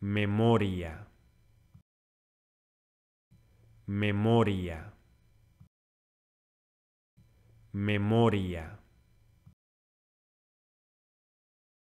memoria, memoria, memoria.